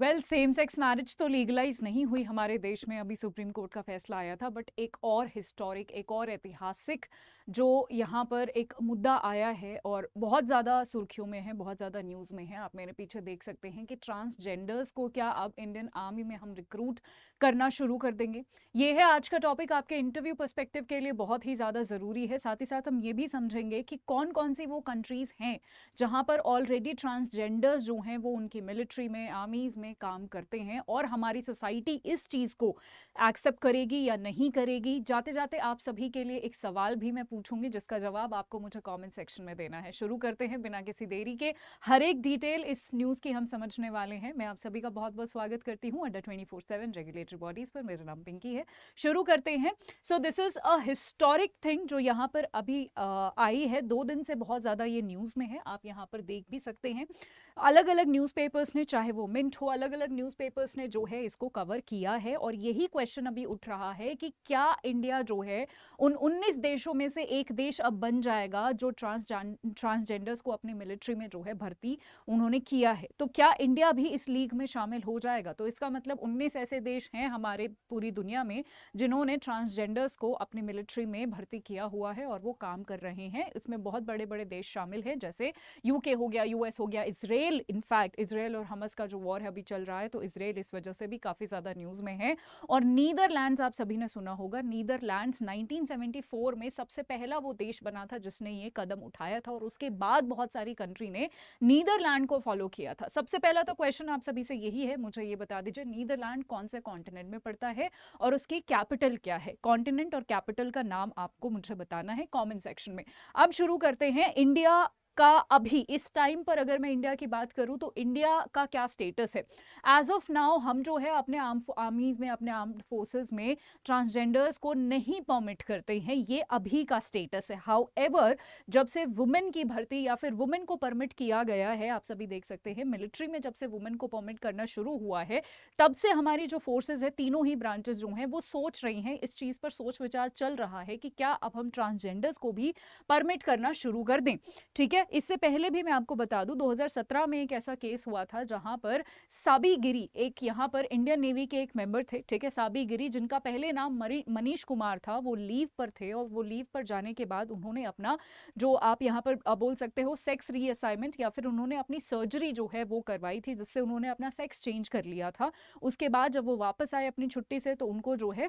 well same sex marriage तो legalise नहीं हुई हमारे देश में अभी सुप्रीम कोर्ट का फैसला आया था बट एक और हिस्टोरिक एक और ऐतिहासिक जो यहाँ पर एक मुद्दा आया है और बहुत ज़्यादा सुर्खियों में है बहुत ज़्यादा न्यूज़ में है आप मेरे पीछे देख सकते हैं कि ट्रांसजेंडर्स को क्या अब इंडियन आर्मी में हम रिक्रूट करना शुरू कर देंगे ये है आज का टॉपिक आपके इंटरव्यू परस्पेक्टिव के लिए बहुत ही ज़्यादा ज़रूरी है साथ ही साथ हम ये भी समझेंगे कि कौन कौन सी वो कंट्रीज़ हैं जहाँ पर ऑलरेडी ट्रांसजेंडर्स जो हैं वो उनकी मिलिट्री में आर्मीज़ में में काम करते हैं और हमारी सोसाइटी इस चीज़ को एक्सेप्ट करेगी या नहीं करेगी जाते जाते आप सभी के लिए एक सवाल भी मैं पूछूंगी जिसका जवाब आपको मुझे कॉमेंट सेक्शन में देना है शुरू करते हैं बिना किसी देरी के हर एक डिटेल इस न्यूज़ की हम समझने वाले हैं मैं आप सभी का बहुत बहुत स्वागत करती हूँ under twenty four seven regulatory bodies पर मेरा नाम पिंकी है शुरू करते हैं so this is a historic thing जो यहाँ पर अभी आई है दो दिन से बहुत ज़्यादा ये न्यूज़ में है आप यहाँ पर देख भी सकते हैं अलग अलग न्यूज़पेपर्स ने चाहे वो मिंट हो अलग अलग न्यूज़पेपर्स ने जो है इसको कवर किया है और यही क्वेश्चन अभी उठ रहा है कि क्या इंडिया जो है उन 19 देशों में से एक देश अब बन जाएगा जो ट्रांस ट्रांसजेंडर्स को अपने मिलिट्री में जो है भर्ती उन्होंने किया है तो क्या इंडिया भी इस लीग में शामिल हो जाएगा तो इसका मतलब उन्नीस ऐसे देश हैं हमारे पूरी दुनिया में जिन्होंने ट्रांसजेंडर्स को अपने मिलिट्री में भर्ती किया हुआ है और वो काम कर रहे हैं इसमें बहुत बड़े बड़े देश शामिल हैं जैसे यूके हो गया यूएस हो गया इसराइल इनफैक्ट इसराइल और हमस का जो वॉर है अभी चल रहा है तो इसराइल इस वजह से भी काफ़ी ज़्यादा न्यूज़ में है और नीदरलैंड्स आप सभी ने सुना होगा नीदरलैंड्स 1974 में सबसे पहला वो देश बना था जिसने ये कदम उठाया था और उसके बाद बहुत सारी कंट्री ने नीदरलैंड को फॉलो किया था सबसे पहला तो क्वेश्चन आप सभी से यही है मुझे ये बता दीजिए नीदरलैंड कौन से कॉन्टिनेंट में पड़ता है और उसकी कैपिटल क्या है कॉन्टिनेंट और कैपिटल का नाम आपको मुझे बताना है कॉमेंट सेक्शन में अब शुरू करते हैं इंडिया का अभी इस टाइम पर अगर मैं इंडिया की बात करूं तो इंडिया का क्या स्टेटस है एज ऑफ नाउ हम जो है अपने आर्म आर्मीज में अपने आर्म्ड फोर्सेज में ट्रांसजेंडर्स को नहीं परमिट करते हैं ये अभी का स्टेटस है हाउ जब से वुमेन की भर्ती या फिर वुमेन को परमिट किया गया है आप सभी देख सकते हैं मिलिट्री में जब से वुमेन को परमिट करना शुरू हुआ है तब से हमारी जो फोर्सेज है तीनों ही ब्रांचेस जो हैं वो सोच रही हैं इस चीज़ पर सोच विचार चल रहा है कि क्या अब हम ट्रांसजेंडर्स को भी परमिट करना शुरू कर दें ठीक है इससे पहले भी मैं आपको बता दूं 2017 में एक ऐसा केस हुआ था जहां पर साबी गिरी एक यहां पर इंडियन नेवी के एक मेंबर थे ठीक है साबी गिरी जिनका पहले नाम मनीष कुमार था वो लीव पर थे और वो लीव पर जाने के बाद उन्होंने अपना जो आप यहाँ पर बोल सकते हो सेक्स रीअसाइनमेंट या फिर उन्होंने अपनी सर्जरी जो है वो करवाई थी जिससे उन्होंने अपना सेक्स चेंज कर लिया था उसके बाद जब वो वापस आए अपनी छुट्टी से तो उनको जो है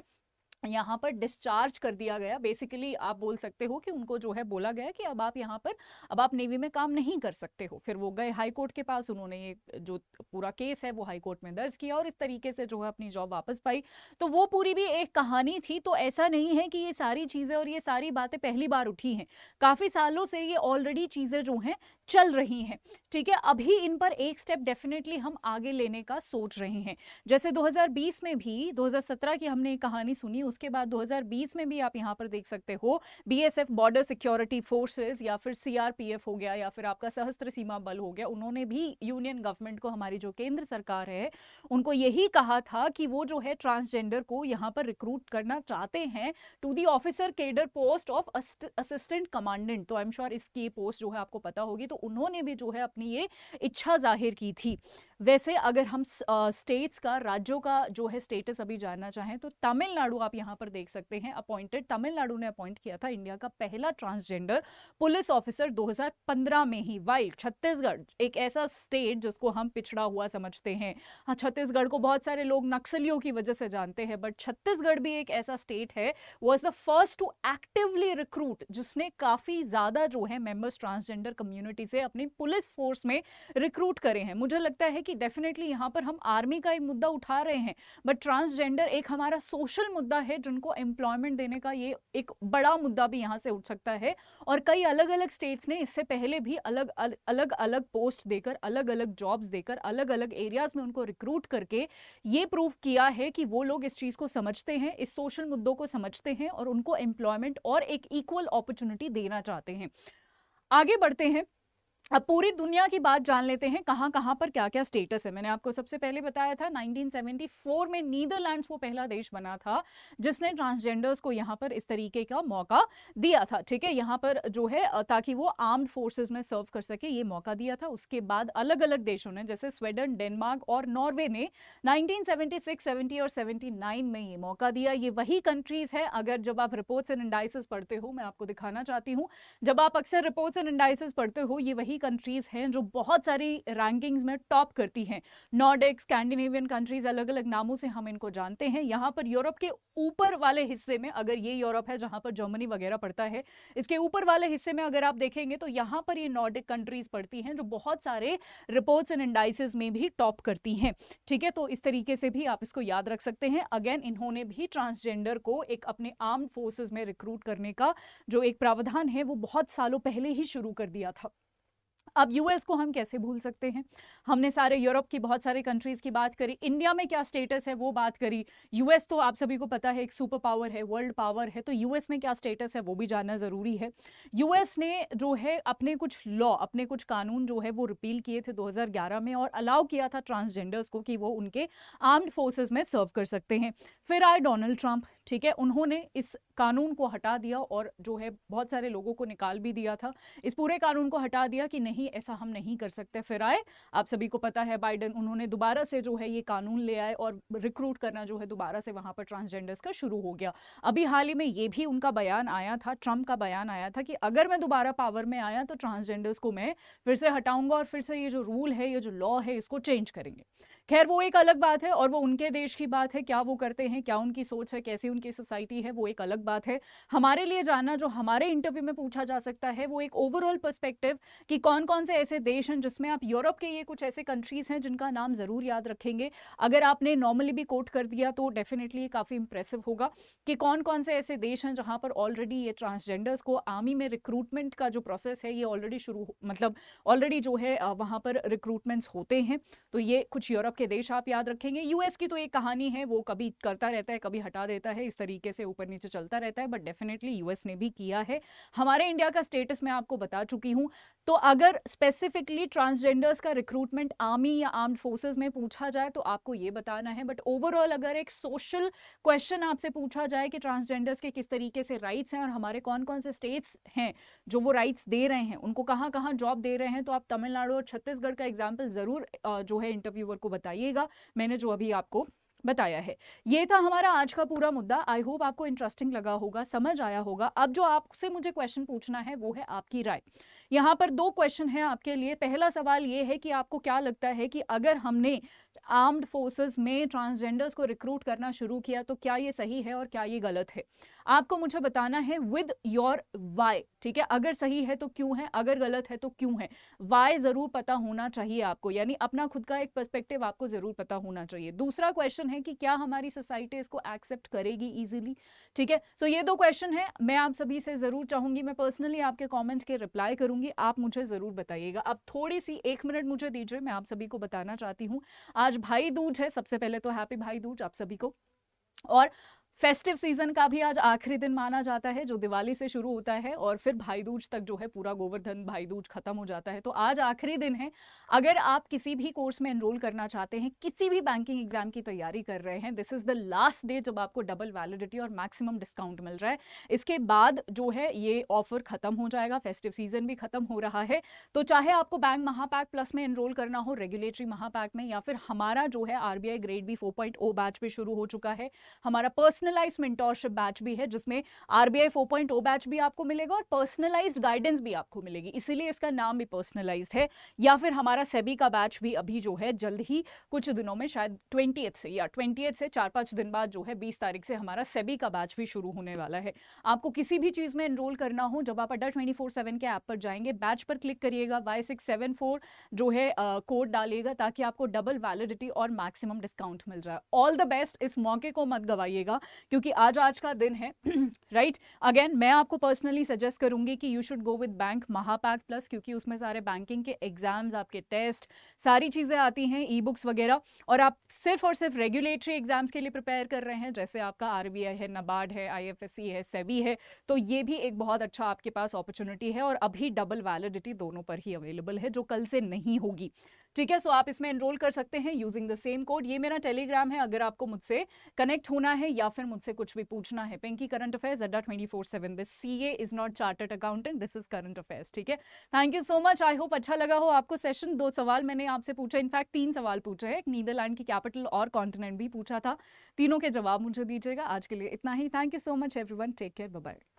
यहाँ पर डिस्चार्ज कर दिया गया बेसिकली आप बोल सकते हो कि उनको जो है बोला गया कि अब आप यहाँ पर अब आप नेवी में काम नहीं कर सकते हो फिर वो गए हाई कोर्ट के पास उन्होंने ये जो पूरा केस है वो हाई कोर्ट में दर्ज किया और इस तरीके से जो है अपनी जॉब वापस पाई तो वो पूरी भी एक कहानी थी तो ऐसा नहीं है कि ये सारी चीज़ें और ये सारी बातें पहली बार उठी हैं काफ़ी सालों से ये ऑलरेडी चीज़ें जो हैं चल रही हैं ठीक है अभी इन पर एक स्टेप डेफिनेटली हम आगे लेने का सोच रहे हैं जैसे दो में भी दो की हमने एक कहानी सुनी उसके बाद 2020 में भी आप यहाँ पर देख सकते हो बीएसएफ बॉर्डर सिक्योरिटी फोर्सेज या फिर सीआरपीएफ हो गया या फिर आपका सहस्त्र सीमा बल हो गया उन्होंने भी यूनियन गवर्नमेंट को हमारी जो केंद्र सरकार है उनको यही कहा था कि वो जो है ट्रांसजेंडर को यहाँ पर रिक्रूट करना चाहते हैं to the officer cadre post of assistant commandant तो आई एम श्योर इसकी पोस्ट जो है आपको पता होगी तो उन्होंने भी जो है अपनी ये इच्छा जाहिर की थी वैसे अगर हम स्टेट्स का राज्यों का जो है स्टेटस अभी जानना चाहें तो तमिलनाडु आप यहाँ पर देख सकते हैं अपॉइंटेड तमिलनाडु ने अपॉइंट किया था इंडिया का पहला ट्रांसजेंडर पुलिस ऑफिसर 2015 में ही वाइल छत्तीसगढ़ एक ऐसा स्टेट जिसको हम पिछड़ा हुआ समझते हैं हाँ छत्तीसगढ़ को बहुत सारे लोग नक्सलियों की वजह से जानते हैं बट छत्तीसगढ़ भी एक ऐसा स्टेट है was the first to actively recruit जिसने काफ़ी ज़्यादा जो है मेम्बर्स ट्रांसजेंडर कम्युनिटी से अपनी पुलिस फोर्स में रिक्रूट करे हैं मुझे लगता है कि डेफिनेटली यहाँ पर हम आर्मी का एक मुद्दा उठा रहे हैं बट ट्रांसजेंडर एक हमारा सोशल मुद्दा है जिनको एम्प्लॉयमेंट देने का ये एक बड़ा मुद्दा भी यहाँ से उठ सकता है और कई अलग अलग स्टेट्स ने इससे पहले भी अलग अलग अलग, पोस्ट देकर अलग अलग जॉब्स देकर अलग अलग एरियाज में उनको रिक्रूट करके ये प्रूव किया है कि वो लोग इस चीज़ को समझते हैं इस सोशल मुद्दों को समझते हैं और उनको एम्प्लॉयमेंट और एक इक्वल अपॉर्चुनिटी देना चाहते हैं आगे बढ़ते हैं अब पूरी दुनिया की बात जान लेते हैं कहाँ कहां पर क्या क्या स्टेटस है मैंने आपको सबसे पहले बताया था 1974 में नीदरलैंड्स वो पहला देश बना था जिसने ट्रांसजेंडर्स को यहां पर इस तरीके का मौका दिया था ठीक है यहां पर जो है ताकि वो आर्म्ड फोर्सेज में सर्व कर सके ये मौका दिया था उसके बाद अलग अलग देशों ने जैसे स्वीडन डेनमार्क और नॉर्वे ने नाइनटीन सेवेंटी और सेवेंटी में ये मौका दिया ये वही कंट्रीज है अगर जब आप रिपोर्ट्स एंड इंडाइसिस पढ़ते हो मैं आपको दिखाना चाहती हूँ जब आप अक्सर रिपोर्ट्स एंड इंडाइसिस पढ़ते हो ये वही ऐसी कंट्रीज़ हैं जो बहुत सारी रैंकिंग्स में टॉप करती हैं नॉर्डिक स्कैंडिनेवियन कंट्रीज़ अलग अलग नामों से हम इनको जानते हैं यहाँ पर यूरोप के ऊपर वाले हिस्से में अगर ये यूरोप है जहाँ पर जर्मनी वगैरह पड़ता है इसके ऊपर वाले हिस्से में अगर आप देखेंगे तो यहाँ पर ये नॉर्डिक कंट्रीज़ पड़ती हैं जो बहुत सारे रिपोर्ट्स एंड इंडाइसिस में भी टॉप करती हैं ठीक है तो इस तरीके से भी आप इसको याद रख सकते हैं अगेन इन्होंने भी ट्रांसजेंडर को एक अपने आर्म फोर्सेज में रिक्रूट करने का जो एक प्रावधान है वो बहुत सालों पहले ही शुरू कर दिया था अब यूएस को हम कैसे भूल सकते हैं हमने सारे यूरोप की बहुत सारे कंट्रीज़ की बात करी इंडिया में क्या स्टेटस है वो बात करी यूएस तो आप सभी को पता है एक सुपर पावर है वर्ल्ड पावर है तो यूएस में क्या स्टेटस है वो भी जानना ज़रूरी है यूएस ने जो है अपने कुछ लॉ अपने कुछ कानून जो है वो रिपील किए थे दो में और अलाउ किया था ट्रांसजेंडर्स को कि वो उनके आर्म्ड फोर्सेज में सर्व कर सकते हैं फिर आए डोनाल्ड ट्रंप ठीक है उन्होंने इस कानून को हटा दिया और जो है बहुत सारे लोगों को निकाल भी दिया था इस पूरे कानून को हटा दिया कि नहीं ऐसा हम नहीं कर सकते फिर आए आप सभी को पता है बाइडन उन्होंने दोबारा से जो है ये कानून ले आए और रिक्रूट करना जो है दोबारा से वहां पर ट्रांसजेंडर्स का शुरू हो गया अभी हाल ही में ये भी उनका बयान आया था ट्रम्प का बयान आया था कि अगर मैं दोबारा पावर में आया तो ट्रांसजेंडर्स को मैं फिर से हटाऊंगा और फिर से ये जो रूल है ये जो लॉ है इसको चेंज करेंगे खैर वो एक अलग बात है और वो उनके देश की बात है क्या वो करते हैं क्या उनकी सोच है कैसी उनकी सोसाइटी है वो एक अलग बात है हमारे लिए जानना जो हमारे इंटरव्यू में पूछा जा सकता है वो एक ओवरऑल पर्सपेक्टिव कि कौन कौन से ऐसे देश हैं जिसमें आप यूरोप के ये कुछ ऐसे कंट्रीज़ हैं जिनका नाम ज़रूर याद रखेंगे अगर आपने नॉर्मली भी कोट कर दिया तो डेफिनेटली ये काफ़ी इंप्रेसिव होगा कि कौन कौन से ऐसे देश हैं जहाँ पर ऑलरेडी ये ट्रांसजेंडर्स को आर्मी में रिक्रूटमेंट का जो प्रोसेस है ये ऑलरेडी शुरू मतलब ऑलरेडी जो है वहाँ पर रिक्रूटमेंट्स होते हैं तो ये कुछ यूरोप के देश आप याद रखेंगे यूएस की तो एक कहानी है वो कभी करता रहता है कभी हटा देता है इस तरीके से ऊपर नीचे चलता रहता है बट डेफिनेटली यूएस ने भी किया है हमारे इंडिया का स्टेटस मैं आपको बता चुकी हूँ तो अगर स्पेसिफिकली ट्रांसजेंडर्स का रिक्रूटमेंट आर्मी या आर्म्ड फोर्सेज में पूछा जाए तो आपको ये बताना है बट ओवरऑल अगर एक सोशल क्वेश्चन आपसे पूछा जाए कि ट्रांसजेंडर्स के किस तरीके से राइट्स हैं और हमारे कौन कौन से स्टेट्स हैं जो वो राइट्स दे रहे हैं उनको कहाँ कहाँ जॉब दे रहे हैं तो आप तमिलनाडु और छत्तीसगढ़ का एग्जाम्पल ज़रूर जो है इंटरव्यूअर को बता बताइएगा मैंने जो अभी आपको बताया है ये था हमारा आज का पूरा मुद्दा आई होप आपको इंटरेस्टिंग लगा होगा समझ आया होगा अब जो आपसे मुझे क्वेश्चन पूछना है वो है आपकी राय यहाँ पर दो क्वेश्चन है आपके लिए पहला सवाल ये है कि आपको क्या लगता है कि अगर हमने आर्म्ड फोर्सेस में ट्रांसजेंडर्स को रिक्रूट करना शुरू किया तो क्या ये सही है और क्या ये गलत है आपको मुझे बताना है विद योर वाई ठीक है अगर सही है तो क्यों है अगर गलत है तो क्यों है वाई जरूर पता होना चाहिए आपको यानी अपना खुद का एक पर्सपेक्टिव आपको जरूर पता होना चाहिए दूसरा क्वेश्चन है कि क्या हमारी सोसाइटी इसको एक्सेप्ट करेगी इजीली ठीक है सो ये दो क्वेश्चन है मैं आप सभी से जरूर चाहूंगी मैं पर्सनली आपके कॉमेंट के रिप्लाई करूंगी आप मुझे जरूर बताइएगा अब थोड़ी सी एक मिनट मुझे दीजिए मैं आप सभी को बताना चाहती हूँ आज भाई दूज है सबसे पहले तो हैप्पी भाई दूज आप सभी को और फेस्टिव सीजन का भी आज आखिरी दिन माना जाता है जो दिवाली से शुरू होता है और फिर भाईदूज तक जो है पूरा गोवर्धन भाईदूज खत्म हो जाता है तो आज आखिरी दिन है अगर आप किसी भी कोर्स में एनरोल करना चाहते हैं किसी भी बैंकिंग एग्जाम की तैयारी कर रहे हैं this is the last day जब आपको डबल वैलिडिटी और मैक्सिमम डिस्काउंट मिल रहा है इसके बाद जो है ये ऑफर खत्म हो जाएगा फेस्टिव सीजन भी खत्म हो रहा है तो चाहे आपको बैंक महापैक प्लस में एनरोल करना हो रेगुलेटरी महापैक में या फिर हमारा जो है RBI grade B four batch भी शुरू हो चुका है हमारा पर्सनल पर्सनलाइज मेंटोरशिप बैच भी है जिसमें RBI four point O batch भी आपको मिलेगा और पर्सनलाइज गाइडेंस भी आपको मिलेगी इसीलिए इसका नाम भी पर्सनलाइज है या फिर हमारा सेबी e का बैच भी अभी जो है जल्द ही कुछ दिनों में शायद ट्वेंटी से या ट्वेंटी से चार पांच दिन बाद जो है बीस तारीख से हमारा सेबी e का बैच भी शुरू होने वाला है आपको किसी भी चीज़ में एनरोल करना हो जब आप अड्डा ट्वेंटी फोर सेवन के ऐप पर जाएंगे बैच पर क्लिक करिएगा वाई सिक्स सेवन फोर जो है कोड डालिएगा ताकि आपको डबल वैलिडिटी और मैक्सिमम डिस्काउंट मिल जाए ऑल द बेस्ट इस मौके को मत गवाइएगा क्योंकि आज आज का दिन है राइट अगेन मैं आपको पर्सनली सजेस्ट करूंगी कि you should go with bank Mahapack plus क्योंकि उसमें सारे बैंकिंग के एग्जाम्स आपके टेस्ट सारी चीज़ें आती हैं ई बुक्स वगैरह और आप सिर्फ और सिर्फ रेगुलेटरी एग्जाम्स के लिए प्रिपेयर कर रहे हैं जैसे आपका आर है नबार्ड है आई है सेबी है तो ये भी एक बहुत अच्छा आपके पास अपॉर्चुनिटी है और अभी डबल वैलिडिटी दोनों पर ही अवेलेबल है जो कल से नहीं होगी ठीक है सो आप इसमें एनरोल कर सकते हैं यूजिंग द सेम कोड ये मेरा टेलीग्राम है अगर आपको मुझसे कनेक्ट होना है या फिर मुझसे कुछ भी पूछना है Pinky current affairs Adda twenty four seven this C A is not chartered accountant this is current affairs ठीक है thank you so much I hope अच्छा लगा हो आपको सेशन दो सवाल मैंने आपसे पूछा इनफैक्ट तीन सवाल पूछे हैं नीदरलैंड की कैपिटल और कॉन्टिनेंट भी पूछा था तीनों के जवाब मुझे दीजिएगा आज के लिए इतना ही thank you so much everyone take care bye